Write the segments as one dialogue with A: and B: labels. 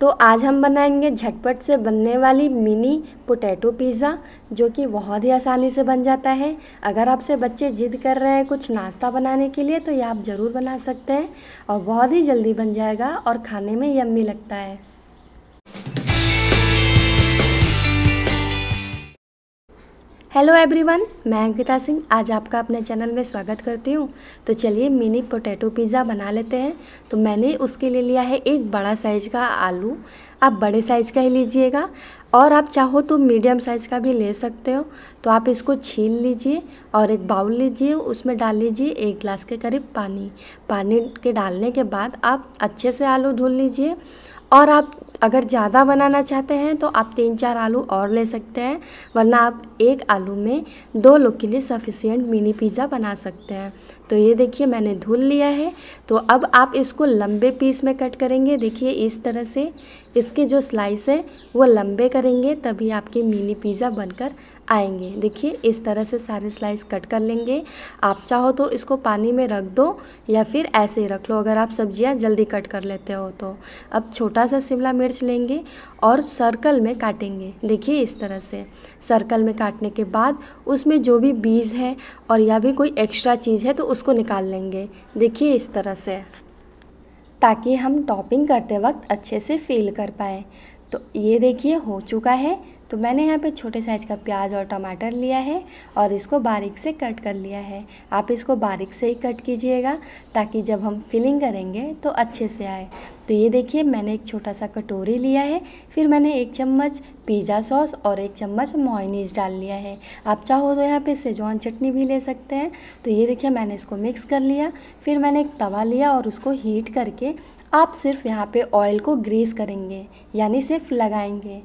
A: तो आज हम बनाएंगे झटपट से बनने वाली मिनी पोटैटो पिज़्ज़ा जो कि बहुत ही आसानी से बन जाता है अगर आपसे बच्चे जिद कर रहे हैं कुछ नाश्ता बनाने के लिए तो ये आप ज़रूर बना सकते हैं और बहुत ही जल्दी बन जाएगा और खाने में यम्मी लगता है हेलो एवरीवन मैं अंकिता सिंह आज आपका अपने चैनल में स्वागत करती हूँ तो चलिए मिनी पोटैटो पिज़्ज़ा बना लेते हैं तो मैंने उसके लिए लिया है एक बड़ा साइज़ का आलू आप बड़े साइज़ का ही लीजिएगा और आप चाहो तो मीडियम साइज़ का भी ले सकते हो तो आप इसको छील लीजिए और एक बाउल लीजिए उसमें डाल लीजिए एक गिलास के करीब पानी पानी के डालने के बाद आप अच्छे से आलू धुल लीजिए और आप अगर ज़्यादा बनाना चाहते हैं तो आप तीन चार आलू और ले सकते हैं वरना आप एक आलू में दो लोग के लिए सफिशियंट मिनी पिज़्ज़ा बना सकते हैं तो ये देखिए मैंने धुल लिया है तो अब आप इसको लंबे पीस में कट करेंगे देखिए इस तरह से इसके जो स्लाइस है वो लंबे करेंगे तभी आपके मिनी पिज़्ज़ा बनकर आएंगे देखिए इस तरह से सारे स्लाइस कट कर लेंगे आप चाहो तो इसको पानी में रख दो या फिर ऐसे ही रख लो अगर आप सब्जियां जल्दी कट कर लेते हो तो अब छोटा सा शिमला मिर्च लेंगे और सर्कल में काटेंगे देखिए इस तरह से सर्कल में काटने के बाद उसमें जो भी बीज है और या भी कोई एक्स्ट्रा चीज़ है तो उसको निकाल लेंगे देखिए इस तरह से ताकि हम टॉपिंग करते वक्त अच्छे से फील कर पाएँ तो ये देखिए हो चुका है तो मैंने यहाँ पे छोटे साइज़ का प्याज और टमाटर लिया है और इसको बारीक से कट कर लिया है आप इसको बारीक से ही कट कीजिएगा ताकि जब हम फिलिंग करेंगे तो अच्छे से आए तो ये देखिए मैंने एक छोटा सा कटोरी लिया है फिर मैंने एक चम्मच पिज़्ज़ा सॉस और एक चम्मच मोइनीस डाल लिया है आप चाहो तो यहाँ पे सेजवान चटनी भी ले सकते हैं तो ये देखिए मैंने इसको मिक्स कर लिया फिर मैंने एक तवा लिया और उसको हीट करके आप सिर्फ यहाँ पे ऑयल को ग्रीस करेंगे यानी सिर्फ लगाएंगे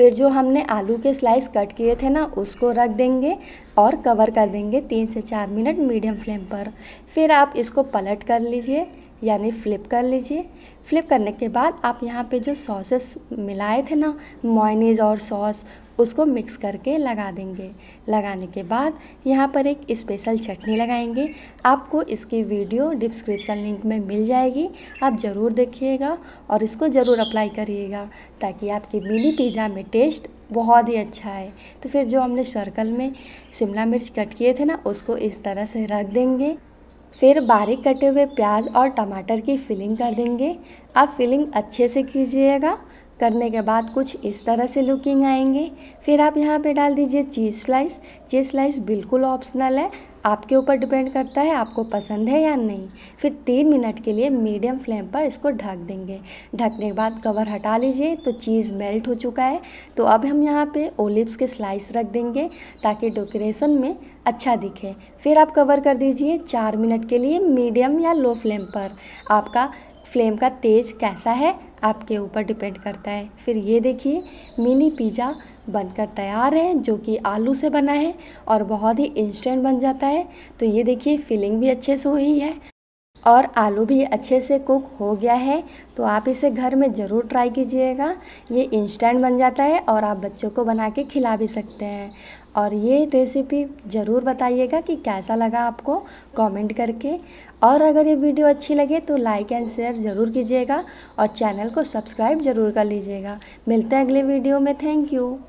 A: फिर जो हमने आलू के स्लाइस कट किए थे ना उसको रख देंगे और कवर कर देंगे तीन से चार मिनट मीडियम फ्लेम पर फिर आप इसको पलट कर लीजिए यानी फ्लिप कर लीजिए फ्लिप करने के बाद आप यहाँ पे जो सॉसेस मिलाए थे ना मोइनीज और सॉस उसको मिक्स करके लगा देंगे लगाने के बाद यहाँ पर एक स्पेशल चटनी लगाएंगे आपको इसकी वीडियो डिस्क्रिप्शन लिंक में मिल जाएगी आप ज़रूर देखिएगा और इसको ज़रूर अप्लाई करिएगा ताकि आपकी मिनी पिज़्ज़ा में टेस्ट बहुत ही अच्छा है तो फिर जो हमने सर्कल में शिमला मिर्च कट किए थे ना उसको इस तरह से रख देंगे फिर बारीक कटे हुए प्याज और टमाटर की फिलिंग कर देंगे आप फिलिंग अच्छे से कीजिएगा करने के बाद कुछ इस तरह से लुकिंग आएंगे फिर आप यहाँ पे डाल दीजिए चीज़ स्लाइस चीज़ स्लाइस बिल्कुल ऑप्शनल है आपके ऊपर डिपेंड करता है आपको पसंद है या नहीं फिर तीन मिनट के लिए मीडियम फ्लेम पर इसको ढक देंगे ढकने के बाद कवर हटा लीजिए तो चीज़ मेल्ट हो चुका है तो अब हम यहाँ पे ओलिप्स के स्लाइस रख देंगे ताकि डेकोरेशन में अच्छा दिखे फिर आप कवर कर दीजिए चार मिनट के लिए मीडियम या लो फ्लेम पर आपका फ्लेम का तेज़ कैसा है आपके ऊपर डिपेंड करता है फिर ये देखिए मिनी पिज़्ज़ा बनकर तैयार है जो कि आलू से बना है और बहुत ही इंस्टेंट बन जाता है तो ये देखिए फिलिंग भी अच्छे से हुई है और आलू भी अच्छे से कुक हो गया है तो आप इसे घर में ज़रूर ट्राई कीजिएगा ये इंस्टेंट बन जाता है और आप बच्चों को बना के खिला भी सकते हैं और ये रेसिपी ज़रूर बताइएगा कि कैसा लगा आपको कमेंट करके और अगर ये वीडियो अच्छी लगे तो लाइक एंड शेयर ज़रूर कीजिएगा और चैनल को सब्सक्राइब ज़रूर कर लीजिएगा मिलते हैं अगले वीडियो में थैंक यू